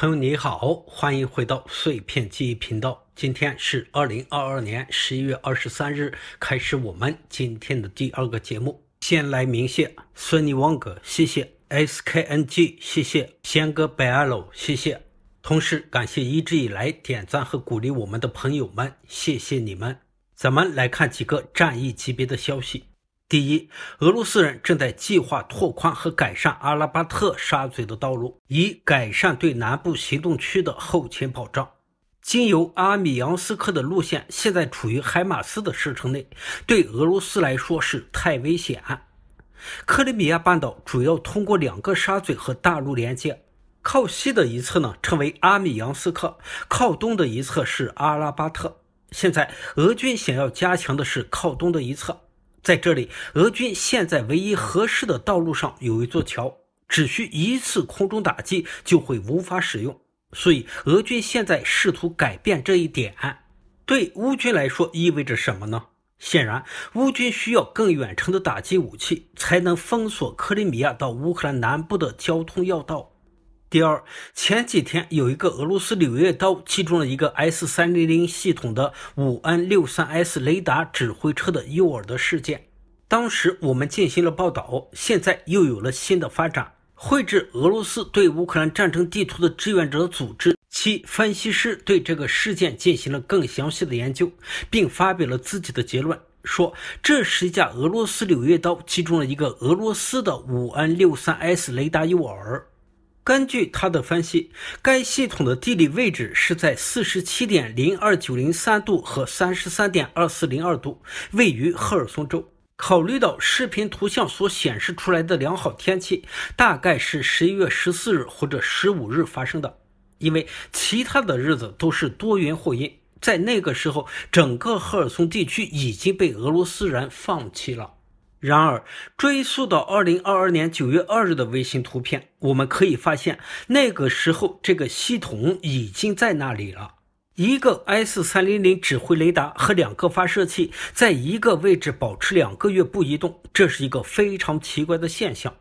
朋友你好，欢迎回到碎片记忆频道。今天是二零二二年十一月二十三日，开始我们今天的第二个节目。先来鸣谢孙尼旺哥，谢谢；S K N G，谢谢；仙哥百二楼，谢谢。同时感谢一直以来点赞和鼓励我们的朋友们，谢谢你们。咱们来看几个战役级别的消息。第一，俄罗斯人正在计划拓宽和改善阿拉巴特沙嘴的道路，以改善对南部行动区的后勤保障。经由阿米扬斯克的路线现在处于海马斯的射程内，对俄罗斯来说是太危险。克里米亚半岛主要通过两个沙嘴和大陆连接，靠西的一侧呢称为阿米扬斯克，靠东的一侧是阿拉巴特。现在俄军想要加强的是靠东的一侧。在这里，俄军现在唯一合适的道路上有一座桥，只需一次空中打击就会无法使用。所以，俄军现在试图改变这一点。对乌军来说意味着什么呢？显然，乌军需要更远程的打击武器，才能封锁克里米亚到乌克兰南部的交通要道。第二，前几天有一个俄罗斯柳叶刀击中了一个 S 三零零系统的五 N 六三 S 雷达指挥车的诱饵的事件。当时我们进行了报道，现在又有了新的发展。绘制俄罗斯对乌克兰战争地图的志愿者组织七分析师对这个事件进行了更详细的研究，并发表了自己的结论，说这是一架俄罗斯柳叶刀击中了一个俄罗斯的五 N 六三 S 雷达诱饵。根据他的分析，该系统的地理位置是在四十七点零二九零三度和三十三点二四零二度，位于赫尔松州。考虑到视频图像所显示出来的良好天气，大概是十一月十四日或者十五日发生的，因为其他的日子都是多云或阴。在那个时候，整个赫尔松地区已经被俄罗斯人放弃了。然而，追溯到二零二二年九月二日的卫星图片，我们可以发现，那个时候这个系统已经在那里了。一个 S 三零零指挥雷达和两个发射器在一个位置保持两个月不移动，这是一个非常奇怪的现象。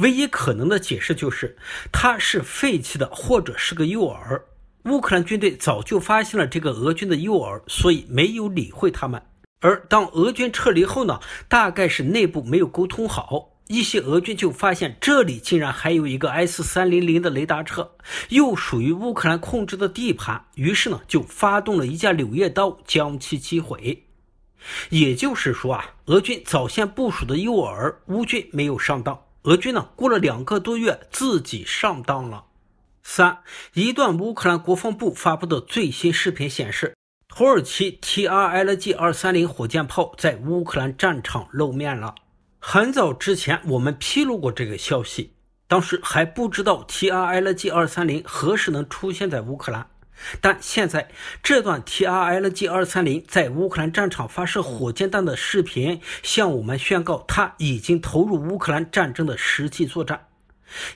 唯一可能的解释就是，它是废弃的，或者是个诱饵。乌克兰军队早就发现了这个俄军的诱饵，所以没有理会他们。而当俄军撤离后呢，大概是内部没有沟通好，一些俄军就发现这里竟然还有一个 S 三零零的雷达车，又属于乌克兰控制的地盘，于是呢就发动了一架柳叶刀将其击毁。也就是说啊，俄军早先部署的诱饵，乌军没有上当，俄军呢过了两个多月自己上当了。三一段乌克兰国防部发布的最新视频显示。土耳其 T R L G 二三零火箭炮在乌克兰战场露面了。很早之前，我们披露过这个消息，当时还不知道 T R L G 二三零何时能出现在乌克兰，但现在这段 T R L G 二三零在乌克兰战场发射火箭弹的视频，向我们宣告它已经投入乌克兰战争的实际作战。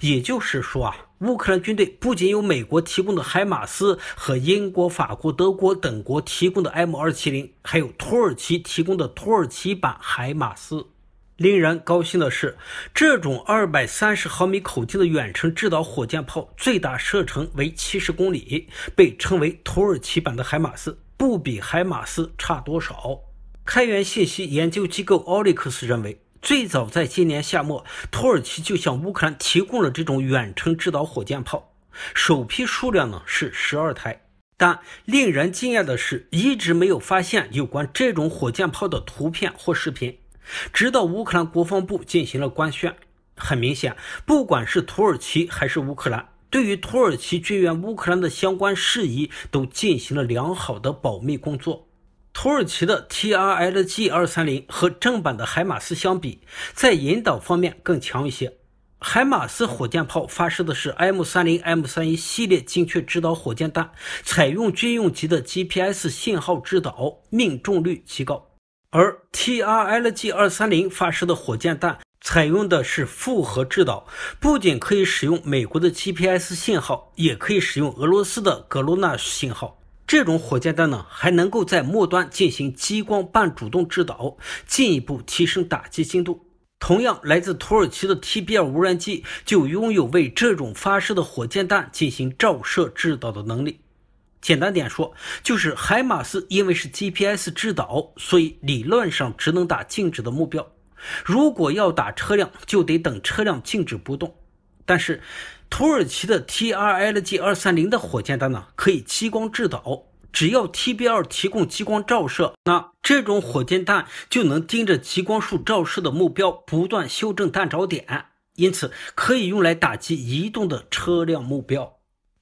也就是说啊。乌克兰军队不仅有美国提供的海马斯和英国、法国、德国等国提供的 M270，还有土耳其提供的土耳其版海马斯。令人高兴的是，这种230毫米口径的远程制导火箭炮最大射程为70公里，被称为土耳其版的海马斯，不比海马斯差多少。开源信息研究机构奥利克斯认为。最早在今年夏末，土耳其就向乌克兰提供了这种远程制导火箭炮，首批数量呢是十二台。但令人惊讶的是，一直没有发现有关这种火箭炮的图片或视频，直到乌克兰国防部进行了官宣。很明显，不管是土耳其还是乌克兰，对于土耳其军援乌克兰的相关事宜，都进行了良好的保密工作。土耳其的 TRLG 二三零和正版的海马斯相比，在引导方面更强一些。海马斯火箭炮发射的是 M 三零 M 三一系列精确制导火箭弹，采用军用级的 GPS 信号制导，命中率极高。而 TRLG 二三零发射的火箭弹采用的是复合制导，不仅可以使用美国的 GPS 信号，也可以使用俄罗斯的格罗纳信号。这种火箭弹呢，还能够在末端进行激光半主动制导，进一步提升打击精度。同样，来自土耳其的 TBL 无人机就拥有为这种发射的火箭弹进行照射制导的能力。简单点说，就是海马斯因为是 GPS 制导，所以理论上只能打静止的目标。如果要打车辆，就得等车辆静止不动。但是，土耳其的 TRLG 二三零的火箭弹呢，可以激光制导，只要 t b l 提供激光照射，那这种火箭弹就能盯着激光束照射的目标，不断修正弹着点，因此可以用来打击移动的车辆目标。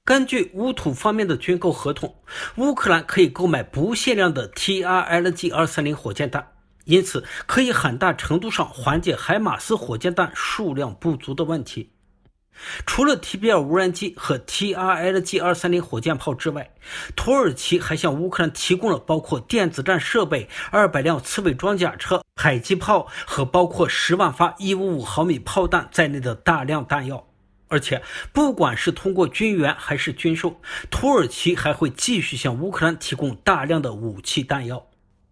根据乌土方面的军购合同，乌克兰可以购买不限量的 TRLG 二三零火箭弹，因此可以很大程度上缓解海马斯火箭弹数量不足的问题。除了 TBL 无人机和 TRLG 二三零火箭炮之外，土耳其还向乌克兰提供了包括电子战设备、二百辆刺猬装甲车、迫击炮和包括十万发一五五毫米炮弹在内的大量弹药。而且，不管是通过军援还是军售，土耳其还会继续向乌克兰提供大量的武器弹药。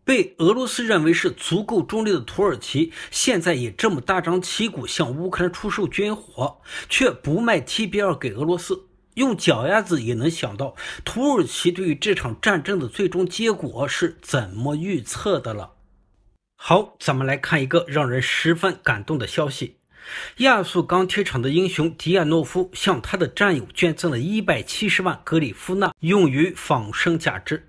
被俄罗斯认为是足够中立的土耳其，现在也这么大张旗鼓向乌克兰出售军火，却不卖 t B r 给俄罗斯。用脚丫子也能想到，土耳其对于这场战争的最终结果是怎么预测的了。好，咱们来看一个让人十分感动的消息：亚速钢铁厂的英雄迪亚诺夫向他的战友捐赠了一百七十万格里夫纳，用于仿生假肢。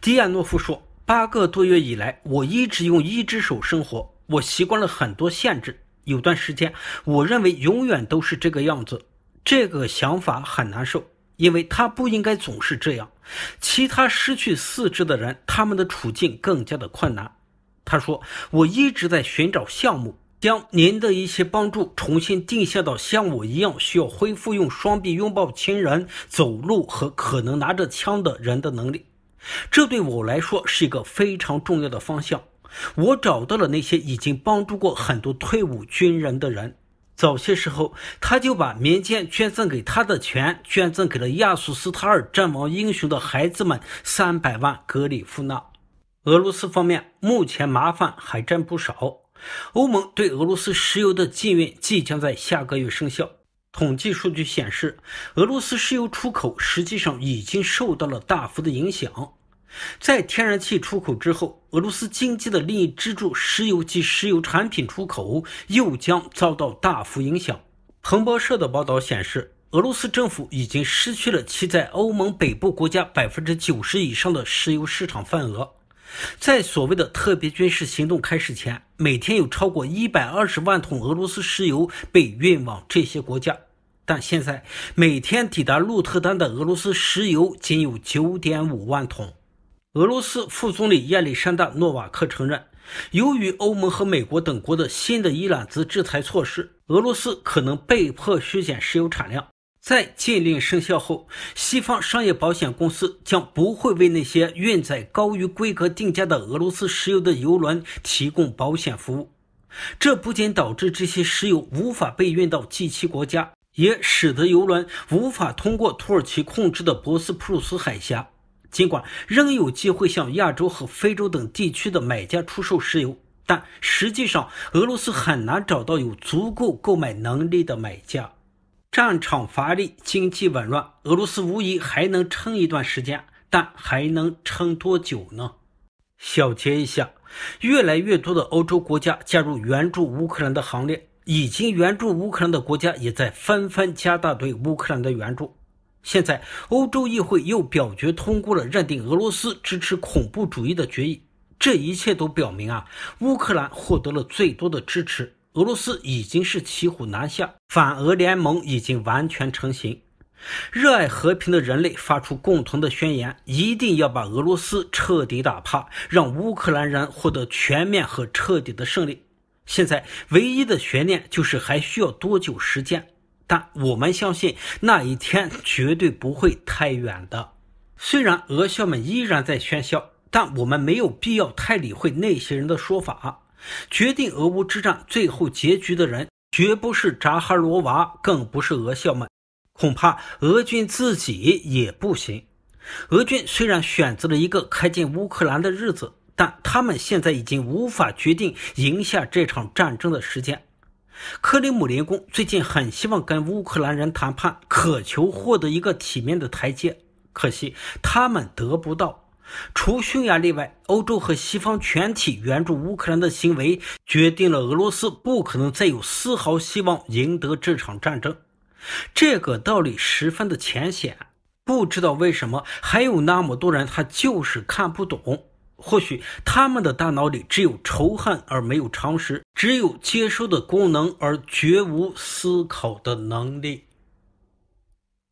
迪亚诺夫说。八个多月以来，我一直用一只手生活，我习惯了很多限制。有段时间，我认为永远都是这个样子，这个想法很难受，因为他不应该总是这样。其他失去四肢的人，他们的处境更加的困难。他说：“我一直在寻找项目，将您的一些帮助重新定向到像我一样需要恢复用双臂拥抱亲人、走路和可能拿着枪的人的能力。”这对我来说是一个非常重要的方向。我找到了那些已经帮助过很多退伍军人的人。早些时候，他就把民间捐赠给他的钱捐赠给了亚速斯塔尔战亡英雄的孩子们三百万格里夫纳。俄罗斯方面目前麻烦还真不少。欧盟对俄罗斯石油的禁运即将在下个月生效。统计数据显示，俄罗斯石油出口实际上已经受到了大幅的影响。在天然气出口之后，俄罗斯经济的另一支柱——石油及石油产品出口，又将遭到大幅影响。彭博社的报道显示，俄罗斯政府已经失去了其在欧盟北部国家百分之九十以上的石油市场份额。在所谓的特别军事行动开始前，每天有超过一百二十万桶俄罗斯石油被运往这些国家，但现在每天抵达鹿特丹的俄罗斯石油仅有九点五万桶。俄罗斯副总理亚历山大·诺瓦克承认，由于欧盟和美国等国的新的伊朗制裁措施，俄罗斯可能被迫削减石油产量。在禁令生效后，西方商业保险公司将不会为那些运载高于规格定价的俄罗斯石油的油轮提供保险服务。这不仅导致这些石油无法被运到 g 七国家，也使得油轮无法通过土耳其控制的博斯普鲁斯海峡。尽管仍有机会向亚洲和非洲等地区的买家出售石油，但实际上俄罗斯很难找到有足够购买能力的买家。战场乏力，经济紊乱，俄罗斯无疑还能撑一段时间，但还能撑多久呢？小结一下：越来越多的欧洲国家加入援助乌克兰的行列，已经援助乌克兰的国家也在纷纷加大对乌克兰的援助。现在，欧洲议会又表决通过了认定俄罗斯支持恐怖主义的决议。这一切都表明啊，乌克兰获得了最多的支持，俄罗斯已经是骑虎难下，反俄联盟已经完全成型。热爱和平的人类发出共同的宣言，一定要把俄罗斯彻底打趴，让乌克兰人获得全面和彻底的胜利。现在唯一的悬念就是还需要多久时间。但我们相信那一天绝对不会太远的。虽然俄校们依然在喧嚣，但我们没有必要太理会那些人的说法。决定俄乌之战最后结局的人，绝不是扎哈罗娃，更不是俄校们。恐怕俄军自己也不行。俄军虽然选择了一个开进乌克兰的日子，但他们现在已经无法决定赢下这场战争的时间。克里姆林宫最近很希望跟乌克兰人谈判，渴求获得一个体面的台阶。可惜他们得不到。除匈牙利外，欧洲和西方全体援助乌克兰的行为，决定了俄罗斯不可能再有丝毫希望赢得这场战争。这个道理十分的浅显，不知道为什么还有那么多人他就是看不懂。或许他们的大脑里只有仇恨而没有常识，只有接收的功能而绝无思考的能力。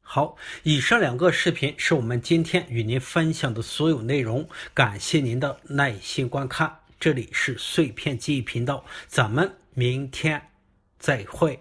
好，以上两个视频是我们今天与您分享的所有内容，感谢您的耐心观看。这里是碎片记忆频道，咱们明天再会。